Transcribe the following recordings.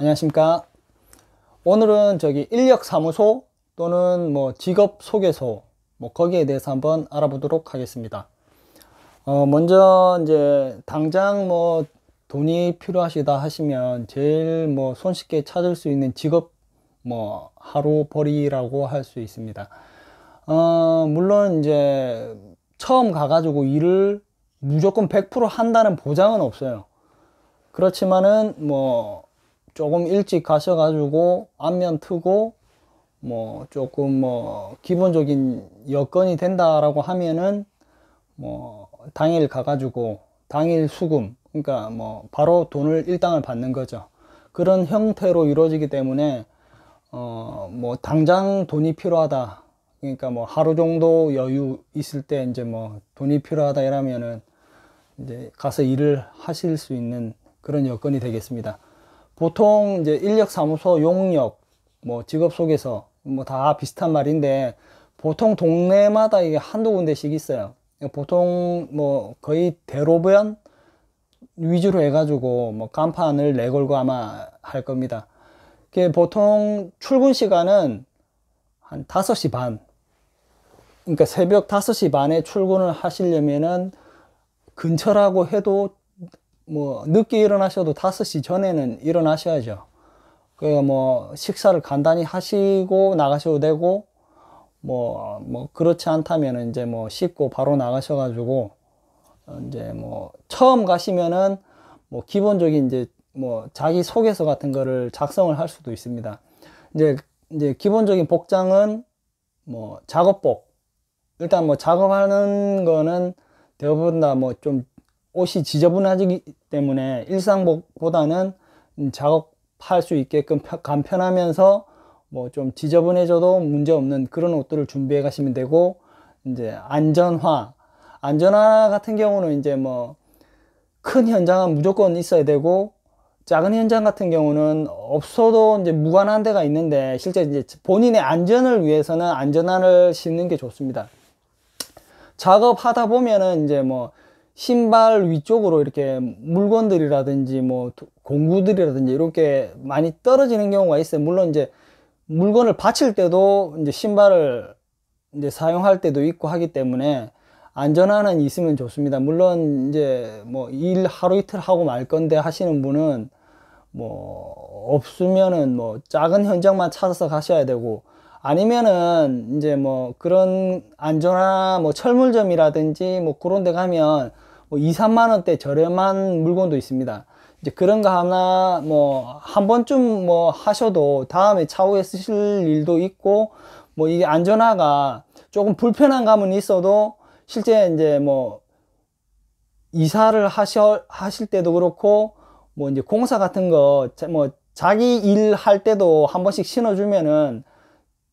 안녕하십니까 오늘은 저기 인력사무소 또는 뭐 직업소개소 뭐 거기에 대해서 한번 알아보도록 하겠습니다 어 먼저 이제 당장 뭐 돈이 필요하시다 하시면 제일 뭐 손쉽게 찾을 수 있는 직업 뭐 하루 벌이라고 할 수 있습니다 어 물론 이제 처음 가가지고 일을 무조건 100% 한다는 보장은 없어요 그렇지만은 뭐 조금 일찍 가셔가지고 안면 트고 뭐 조금 뭐 기본적인 여건이 된다라고 하면은 뭐 당일 가가지고 당일 수금 그러니까 뭐 바로 돈을 일당을 받는 거죠 그런 형태로 이루어지기 때문에 어 뭐 당장 돈이 필요하다 그러니까 뭐 하루 정도 여유 있을 때 이제 뭐 돈이 필요하다 이러면은 이제 가서 일을 하실 수 있는 그런 여건이 되겠습니다. 보통 이제 인력 사무소 용역 뭐 직업 소개서 뭐 다 비슷한 말인데 보통 동네마다 이게 한두 군데씩 있어요. 보통 뭐 거의 대로변 위주로 해가지고 뭐 간판을 내걸고 아마 할 겁니다. 그게 보통 출근 시간은 한 5시 반. 그러니까 새벽 5시 반에 출근을 하시려면은 근처라고 해도 뭐 늦게 일어나셔도 5시 전에는 일어나셔야죠. 그뭐 식사를 간단히 하시고 나가셔도 되고 뭐뭐 뭐 그렇지 않다면 이제 뭐 씻고 바로 나가셔 가지고 어, 이제 뭐 처음 가시면은 뭐 기본적인 이제 뭐 자기 소개서 같은 거를 작성을 할 수도 있습니다. 이제 이제 기본적인 복장은 뭐 작업복 일단 뭐 작업하는 거는 대부분 다뭐좀 옷이 지저분하기 때문에 일상복보다는 음, 작업할 수 있게끔 간편하면서 뭐 좀 지저분해져도 문제없는 그런 옷들을 준비해 가시면 되고 이제 안전화 안전화 같은 경우는 이제 뭐 큰 현장은 무조건 있어야 되고 작은 현장 같은 경우는 없어도 이제 무관한 데가 있는데 실제 이제 본인의 안전을 위해서는 안전화를 신는게 좋습니다 작업하다 보면은 이제 뭐 신발 위쪽으로 이렇게 물건들이라든지 뭐 공구들이라든지 이렇게 많이 떨어지는 경우가 있어요. 물론 이제 물건을 받칠 때도 이제 신발을 이제 사용할 때도 있고 하기 때문에 안전화는 있으면 좋습니다. 물론 이제 뭐 일 하루 이틀 하고 말 건데 하시는 분은 뭐 없으면은 뭐 작은 현장만 찾아서 가셔야 되고 아니면은 이제 뭐 그런 안전화 뭐 철물점이라든지 뭐 그런 데 가면 뭐 2, 3만 원대 저렴한 물건도 있습니다. 이제 그런 거 하나 뭐한 번쯤 뭐 하셔도 다음에 차후에 쓰실 일도 있고 뭐 이게 안전화가 조금 불편한 감은 있어도 실제 이제 뭐 이사를 하셔 하실 때도 그렇고 뭐 이제 공사 같은 거 뭐 자기 일 할 때도 한 번씩 신어주면은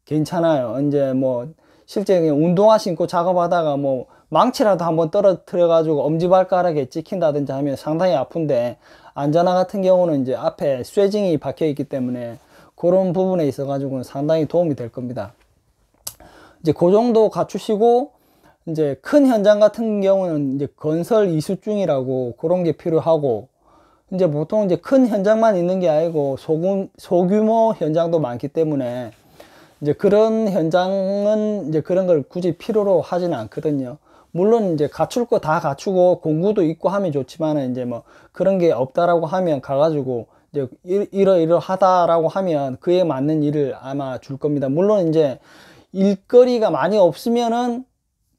괜찮아요. 이제 뭐 실제 그냥 운동화 신고 작업하다가 뭐 망치라도 한번 떨어뜨려 가지고 엄지발가락에 찍힌다든지 하면 상당히 아픈데 안전화 같은 경우는 이제 앞에 쇠징이 박혀 있기 때문에 그런 부분에 있어 가지고는 상당히 도움이 될 겁니다. 이제 그 정도 갖추시고 이제 큰 현장 같은 경우는 이제 건설 이수증이라고 그런 게 필요하고 이제 보통 이제 큰 현장만 있는 게 아니고 소금, 소규모 현장도 많기 때문에 이제 그런 현장은 이제 그런 걸 굳이 필요로 하지는 않거든요. 물론 이제 갖출 거 다 갖추고 공구도 있고 하면 좋지만은 이제 뭐 그런 게 없다라고 하면 가가지고 이제 이러이러하다라고 하면 그에 맞는 일을 아마 줄 겁니다. 물론 이제 일거리가 많이 없으면은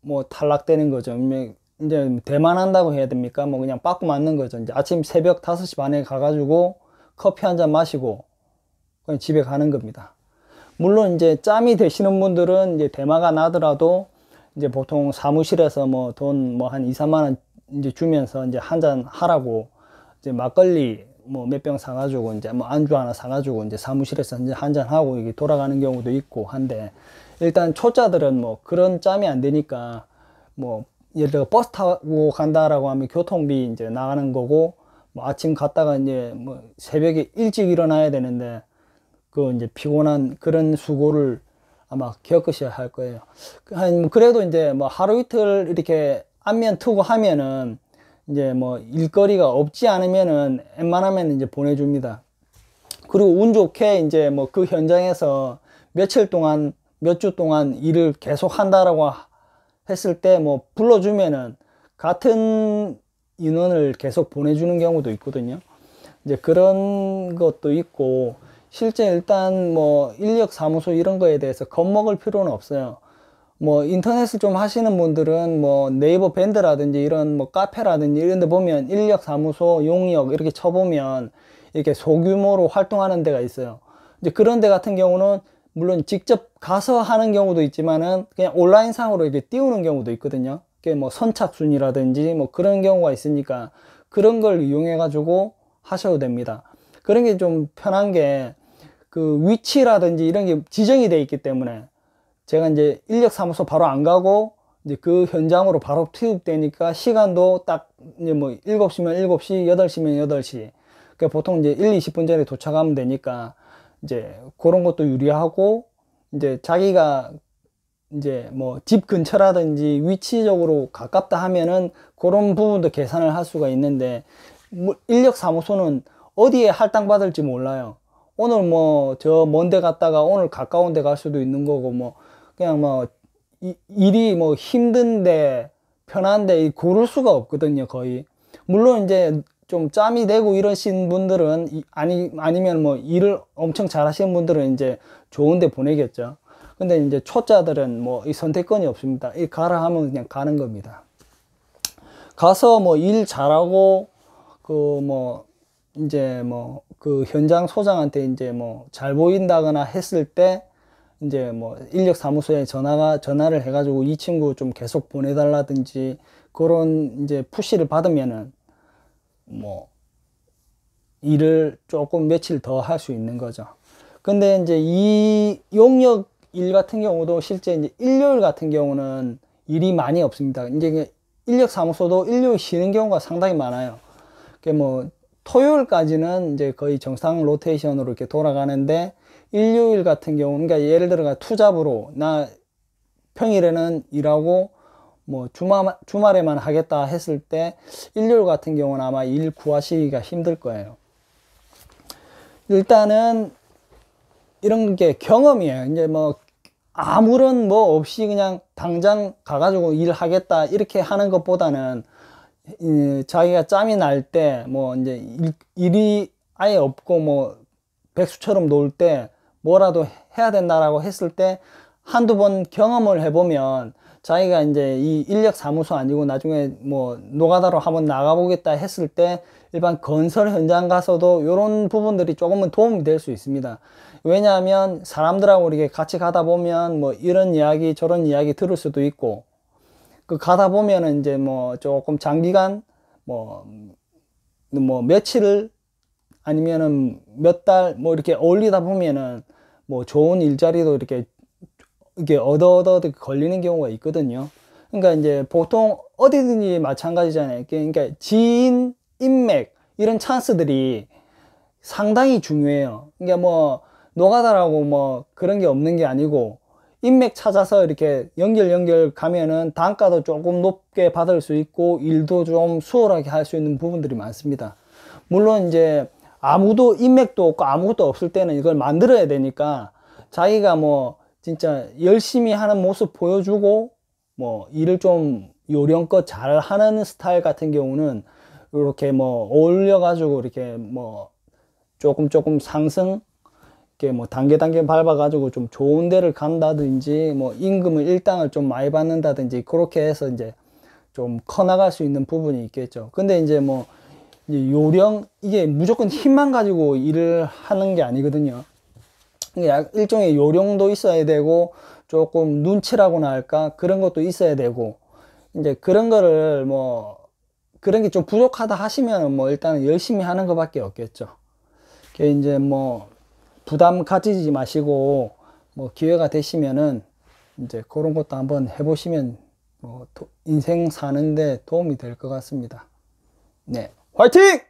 뭐 탈락되는 거죠. 음, 이제 대만한다고 해야 됩니까? 뭐 그냥 빠꾸 맞는 거죠. 이제 아침 새벽 다섯 시 반에 가가지고 커피 한 잔 마시고 그냥 집에 가는 겁니다. 물론 이제 짬이 되시는 분들은 이제 대마가 나더라도 이제 보통 사무실에서 뭐 돈 뭐한 2, 3만 원 이제 주면서 이제 한 잔 하라고 이제 막걸리 뭐 몇 병 사가지고 이제 뭐 안주 하나 사가지고 이제 사무실에서 이제 한 잔 하고 이게 돌아가는 경우도 있고 한데 일단 초짜들은 뭐 그런 짬이 안 되니까 뭐 예를 들어 버스 타고 간다라고 하면 교통비 이제 나가는 거고 뭐 아침 갔다가 이제 뭐 새벽에 일찍 일어나야 되는데 그 이제 피곤한 그런 수고를 아마 겪으셔야 할 거예요. 그 한 그래도 이제 뭐 하루 이틀 이렇게 안면 트고 하면은 이제 뭐 일거리가 없지 않으면은 웬만하면 이제 보내줍니다. 그리고 운 좋게 이제 뭐 그 현장에서 며칠 동안 몇 주 동안 일을 계속 한다라고 했을 때 뭐 불러주면은 같은 인원을 계속 보내주는 경우도 있거든요. 이제 그런 것도 있고 실제 일단 뭐 인력 사무소 이런 거에 대해서 겁먹을 필요는 없어요. 뭐 인터넷을 좀 하시는 분들은 뭐 네이버 밴드라든지 이런 뭐 카페라든지 이런 데 보면 인력 사무소 용역 이렇게 쳐보면 이렇게 소규모로 활동하는 데가 있어요. 이제 그런 데 같은 경우는 물론 직접 가서 하는 경우도 있지만은 그냥 온라인 상으로 이렇게 띄우는 경우도 있거든요. 그게 뭐 선착순이라든지 뭐 그런 경우가 있으니까 그런 걸 이용해 가지고 하셔도 됩니다. 그런 게 좀 편한 게그 위치라든지 이런 게 지정이 돼 있기 때문에 제가 이제 인력 사무소 바로 안 가고 이제 그 현장으로 바로 투입되니까 시간도 딱 이제 뭐 7시면 7시, 8시면 8시. 그니까 보통 이제 1, 20분 전에 도착하면 되니까 이제 그런 것도 유리하고 이제 자기가 이제 뭐 집 근처라든지 위치적으로 가깝다 하면은 그런 부분도 계산을 할 수가 있는데 뭐 인력 사무소는 어디에 할당받을지 몰라요. 오늘 뭐 저먼데 갔다가 오늘 가까운 데 갈 수도 있는 거고 뭐 그냥 뭐 일이 뭐 힘든데 편한데 고를 수가 없거든요 거의 물론 이제 좀 짬이 되고 이러신 분들은 아니 아니면 뭐 일을 엄청 잘하시는 분들은 이제 좋은데 보내겠죠 근데 이제 초짜들은 뭐 이 선택권이 없습니다 이 가라 하면 그냥 가는 겁니다 가서 뭐 일 잘하고 그 뭐 이제 뭐그 현장 소장한테 이제 뭐 잘 보인다거나 했을 때 이제 뭐 인력 사무소에 전화가 전화를 해가지고 이 친구 좀 계속 보내달라든지 그런 이제 푸시를 받으면은 뭐 일을 조금 며칠 더 할 수 있는 거죠. 근데 이제 이 용역 일 같은 경우도 실제 이제 일요일 같은 경우는 일이 많이 없습니다. 이제 인력 사무소도 일요일 쉬는 경우가 상당히 많아요. 그뭐 토요일까지는 이제 거의 정상 로테이션으로 이렇게 돌아가는데 일요일 같은 경우 그러니까 예를 들어가 투잡으로 나 평일에는 일하고 뭐 주말 주말에만 하겠다 했을 때 일요일 같은 경우는 아마 일 구하시기가 힘들 거예요. 일단은 이런 게 경험이에요. 이제 뭐 아무런 뭐 없이 그냥 당장 가가지고 일하겠다 이렇게 하는 것보다는 자기가 짬이 날 때 뭐 이제 일, 일이 아예 없고 뭐 백수처럼 놀 때 뭐라도 해야 된다라고 했을 때 한두 번 경험을 해보면 자기가 이제 이 인력 사무소 아니고 나중에 뭐 노가다로 한번 나가보겠다 했을 때 일반 건설 현장 가서도 이런 부분들이 조금은 도움이 될 수 있습니다. 왜냐하면 사람들하고 이렇게 같이 가다 보면 뭐 이런 이야기 저런 이야기 들을 수도 있고 그 가다 보면은 이제 뭐 조금 장기간 뭐, 뭐 며칠을 아니면은 몇 달 뭐 이렇게 어울리다 보면은 뭐 좋은 일자리도 이렇게 이게 얻어얻어 걸리는 경우가 있거든요. 그러니까 이제 보통 어디든지 마찬가지잖아요. 그러니까 지인, 인맥 이런 찬스들이 상당히 중요해요. 그러니까 뭐 노가다라고 뭐 그런 게 없는 게 아니고 인맥 찾아서 이렇게 연결 연결 가면은 단가도 조금 높게 받을 수 있고 일도 좀 수월하게 할 수 있는 부분들이 많습니다. 물론 이제 아무도 인맥도 없고 아무것도 없을 때는 이걸 만들어야 되니까 자기가 뭐 진짜 열심히 하는 모습 보여주고 뭐 일을 좀 요령껏 잘 하는 스타일 같은 경우는 이렇게 뭐 어울려 가지고 이렇게 뭐 조금 조금 상승 이렇게 뭐 단계 단계 밟아가지고 좀 좋은 데를 간다든지 뭐 임금을 일당을 좀 많이 받는다든지 그렇게 해서 이제 좀 커나갈 수 있는 부분이 있겠죠. 근데 이제 뭐 이제 요령 이게 무조건 힘만 가지고 일을 하는 게 아니거든요. 그러니까 일종의 요령도 있어야 되고 조금 눈치라고나 할까 그런 것도 있어야 되고 이제 그런 거를 뭐 그런 게 좀 부족하다 하시면 뭐 일단은 열심히 하는 것밖에 없겠죠. 이게 이제 뭐 부담 가지지 마시고 뭐 기회가 되시면은 이제 그런 것도 한번 해보시면 뭐 인생 사는데 도움이 될 것 같습니다. 네, 화이팅!